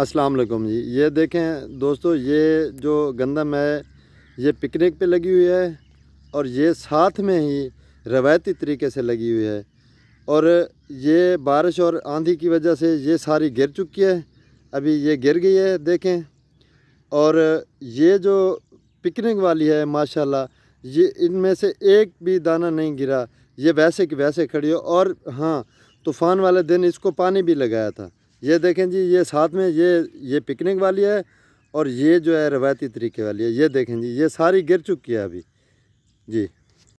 अस्सलाम वालेकुम जी ये देखें दोस्तों ये जो गंदम है ये पिकनिक पे लगी हुई है और ये साथ में ही रवायती तरीके से लगी हुई है और ये बारिश और आंधी की वजह से ये सारी गिर चुकी है अभी ये गिर गई है देखें और ये जो पिकनिक वाली है माशाल्लाह ये इनमें से एक भी दाना नहीं गिरा ये वैसे कि वैसे खड़ी हो और हाँ तूफ़ान वाले दिन इसको पानी भी लगाया था ये देखें जी ये साथ में ये ये पिकनिक वाली है और ये जो है रवायती तरीके वाली है ये देखें जी ये सारी गिर चुकी है अभी जी